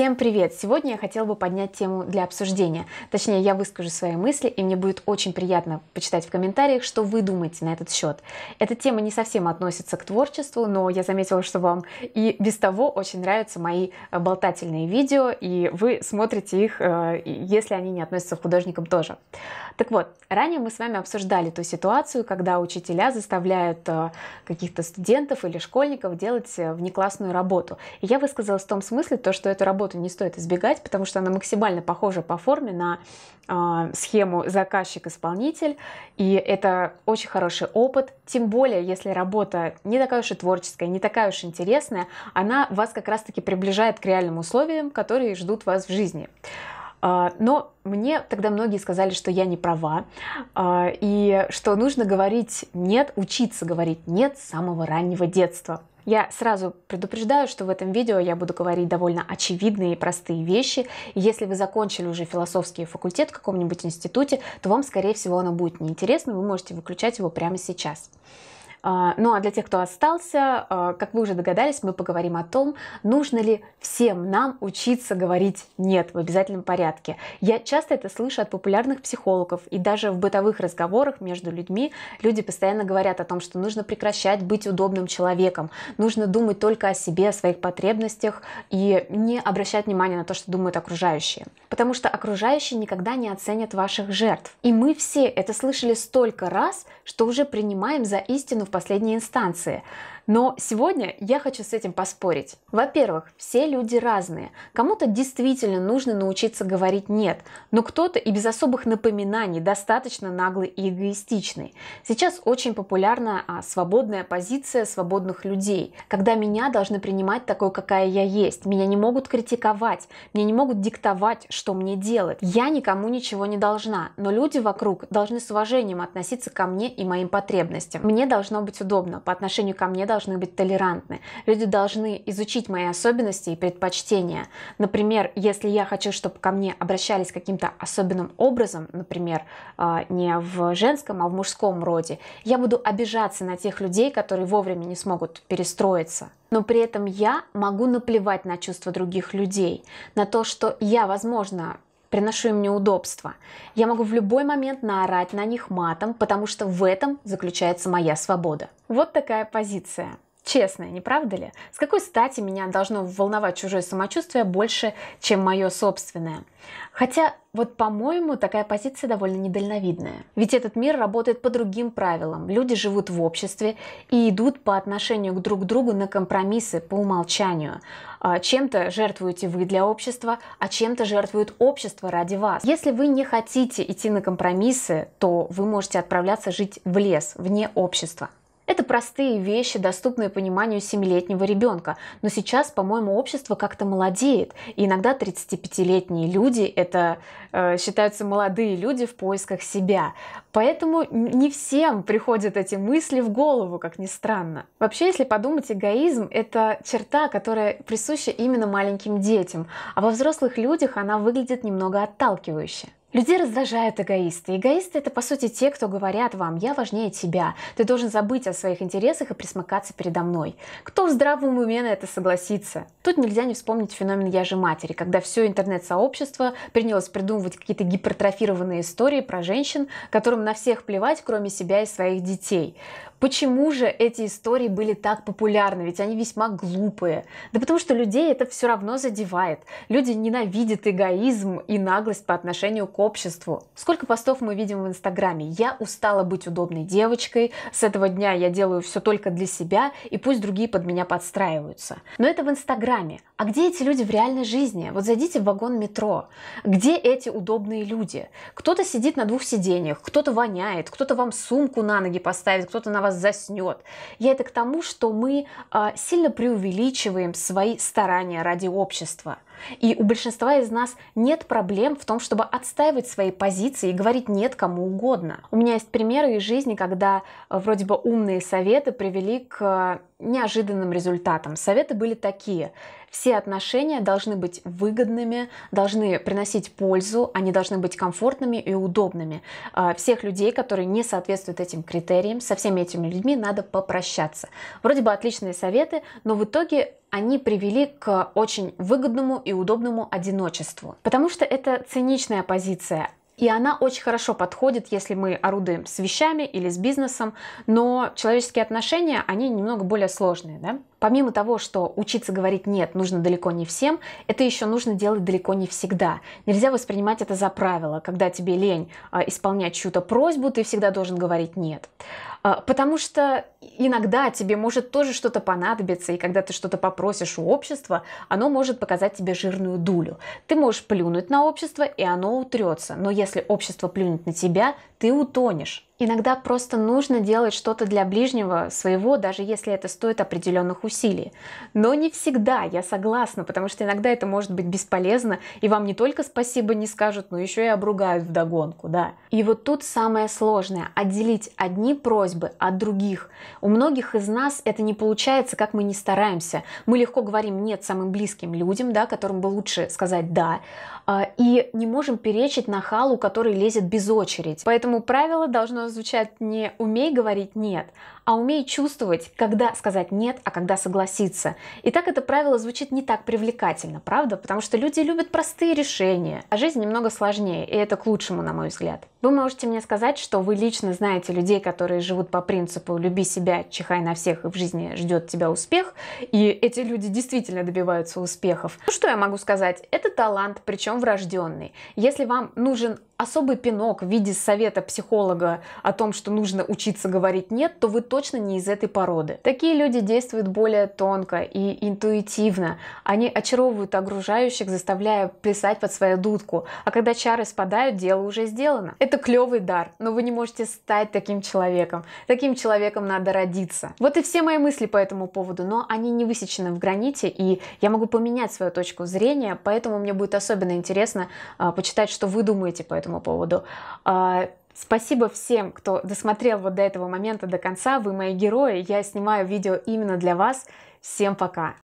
Всем привет! Сегодня я хотела бы поднять тему для обсуждения. Точнее, я выскажу свои мысли, и мне будет очень приятно почитать в комментариях, что вы думаете на этот счет. Эта тема не совсем относится к творчеству, но я заметила, что вам и без того очень нравятся мои э, болтательные видео, и вы смотрите их, э, если они не относятся к художникам тоже. Так вот, ранее мы с вами обсуждали ту ситуацию, когда учителя заставляют э, каких-то студентов или школьников делать внеклассную работу. И я высказалась в том смысле, то, что эту работу работу не стоит избегать, потому что она максимально похожа по форме на э, схему заказчик-исполнитель, и это очень хороший опыт, тем более, если работа не такая уж и творческая, не такая уж интересная, она вас как раз-таки приближает к реальным условиям, которые ждут вас в жизни. А, но мне тогда многие сказали, что я не права, а, и что нужно говорить «нет», учиться говорить «нет» с самого раннего детства. Я сразу предупреждаю, что в этом видео я буду говорить довольно очевидные и простые вещи. Если вы закончили уже философский факультет в каком-нибудь институте, то вам, скорее всего, оно будет неинтересно, вы можете выключать его прямо сейчас. А, ну а для тех, кто остался, а, как вы уже догадались, мы поговорим о том, нужно ли всем нам учиться говорить «нет» в обязательном порядке. Я часто это слышу от популярных психологов, и даже в бытовых разговорах между людьми люди постоянно говорят о том, что нужно прекращать быть удобным человеком, нужно думать только о себе, о своих потребностях и не обращать внимания на то, что думают окружающие потому что окружающие никогда не оценят ваших жертв. И мы все это слышали столько раз, что уже принимаем за истину в последней инстанции. Но сегодня я хочу с этим поспорить. Во-первых, все люди разные. Кому-то действительно нужно научиться говорить «нет», но кто-то и без особых напоминаний достаточно наглый и эгоистичный. Сейчас очень популярна а, свободная позиция свободных людей, когда меня должны принимать такой, какая я есть. Меня не могут критиковать, мне не могут диктовать, что мне делать. Я никому ничего не должна, но люди вокруг должны с уважением относиться ко мне и моим потребностям. Мне должно быть удобно, по отношению ко мне должны быть толерантны. Люди должны изучить мои особенности и предпочтения. Например, если я хочу, чтобы ко мне обращались каким-то особенным образом, например, а, не в женском, а в мужском роде, я буду обижаться на тех людей, которые вовремя не смогут перестроиться. Но при этом я могу наплевать на чувства других людей, на то, что я, возможно, приношу им неудобства. Я могу в любой момент наорать на них матом, потому что в этом заключается моя свобода. Вот такая позиция. Честно, не правда ли? С какой стати меня должно волновать чужое самочувствие больше, чем мое собственное? Хотя, вот по-моему, такая позиция довольно недальновидная. Ведь этот мир работает по другим правилам. Люди живут в обществе и идут по отношению к друг другу на компромиссы по умолчанию. А, чем-то жертвуете вы для общества, а чем-то жертвует общество ради вас. Если вы не хотите идти на компромиссы, то вы можете отправляться жить в лес, вне общества. Это простые вещи, доступные пониманию семилетнего ребенка. Но сейчас, по-моему, общество как-то молодеет. И иногда 35-летние люди — это э, считаются молодые люди в поисках себя. Поэтому не всем приходят эти мысли в голову, как ни странно. Вообще, если подумать, эгоизм — это черта, которая присуща именно маленьким детям. А во взрослых людях она выглядит немного отталкивающе. Людей раздражают эгоисты. Эгоисты — это, по сути, те, кто говорят вам «я важнее тебя», «ты должен забыть о своих интересах и присмыкаться передо мной». Кто в здравом уме на это согласится? Тут нельзя не вспомнить феномен «я же матери», когда все интернет-сообщество принялось придумывать какие-то гипертрофированные истории про женщин, которым на всех плевать, кроме себя и своих детей. Почему же эти истории были так популярны? Ведь они весьма глупые. Да потому что людей это все равно задевает. Люди ненавидят эгоизм и наглость по отношению к обществу. Сколько постов мы видим в Инстаграме? Я устала быть удобной девочкой, с этого дня я делаю все только для себя, и пусть другие под меня подстраиваются. Но это в Инстаграме. А где эти люди в реальной жизни? Вот зайдите в вагон метро. Где эти удобные люди? Кто-то сидит на двух сиденьях, кто-то воняет, кто-то вам сумку на ноги поставит, кто-то на вас вас заснет. Я это к тому, что мы а, сильно преувеличиваем свои старания ради общества. И у большинства из нас нет проблем в том, чтобы отстаивать свои позиции и говорить нет кому угодно. У меня есть примеры из жизни, когда а, вроде бы умные советы привели к а, неожиданным результатам. Советы были такие. Все отношения должны быть выгодными, должны приносить пользу, они должны быть комфортными и удобными. А, всех людей, которые не соответствуют этим критериям, со всеми этими людьми надо попрощаться. Вроде бы отличные советы, но в итоге они привели к очень выгодному и удобному одиночеству. Потому что это циничная позиция, и она очень хорошо подходит, если мы орудуем с вещами или с бизнесом, но человеческие отношения, они немного более сложные, да? помимо того, что учиться говорить «нет» нужно далеко не всем, это еще нужно делать далеко не всегда. Нельзя воспринимать это за правило, когда тебе лень а, исполнять чью-то просьбу, ты всегда должен говорить «нет». А, потому что иногда тебе может тоже что-то понадобиться, и когда ты что-то попросишь у общества, оно может показать тебе жирную дулю. Ты можешь плюнуть на общество, и оно утрется. Но если общество плюнет на тебя, ты утонешь. Иногда просто нужно делать что-то для ближнего своего, даже если это стоит определенных усилий. Но не всегда, я согласна, потому что иногда это может быть бесполезно, и вам не только спасибо не скажут, но еще и обругают вдогонку, да. И вот тут самое сложное – отделить одни просьбы от других. У многих из нас это не получается, как мы не стараемся. Мы легко говорим «нет» самым близким людям, да, которым бы лучше сказать «да», а, и не можем перечить нахалу, который лезет без очереди. Поэтому правило должно звучать не «умей говорить нет», а умей чувствовать, когда сказать «нет», а когда согласиться. И так это правило звучит не так привлекательно, правда? Потому что люди любят простые решения, а жизнь немного сложнее, и это к лучшему, на мой взгляд. Вы можете мне сказать, что вы лично знаете людей, которые живут по принципу «люби себя, чихай на всех, и в жизни ждет тебя успех», и эти люди действительно добиваются успехов. Ну что я могу сказать? Это талант, причем врожденный. Если вам нужен особый пинок в виде совета психолога о том, что нужно учиться говорить «нет», то вы точно не из этой породы. Такие люди действуют более тонко и интуитивно. Они очаровывают окружающих, заставляя плясать под свою дудку. А когда чары спадают, дело уже сделано. Это клевый дар, но вы не можете стать таким человеком. Таким человеком надо родиться. Вот и все мои мысли по этому поводу, но они не высечены в граните, и я могу поменять свою точку зрения, поэтому мне будет особенно интересно э, почитать, что вы думаете по этому поводу. А, Спасибо всем, кто досмотрел вот до этого момента до конца. Вы мои герои. Я снимаю видео именно для вас. Всем пока!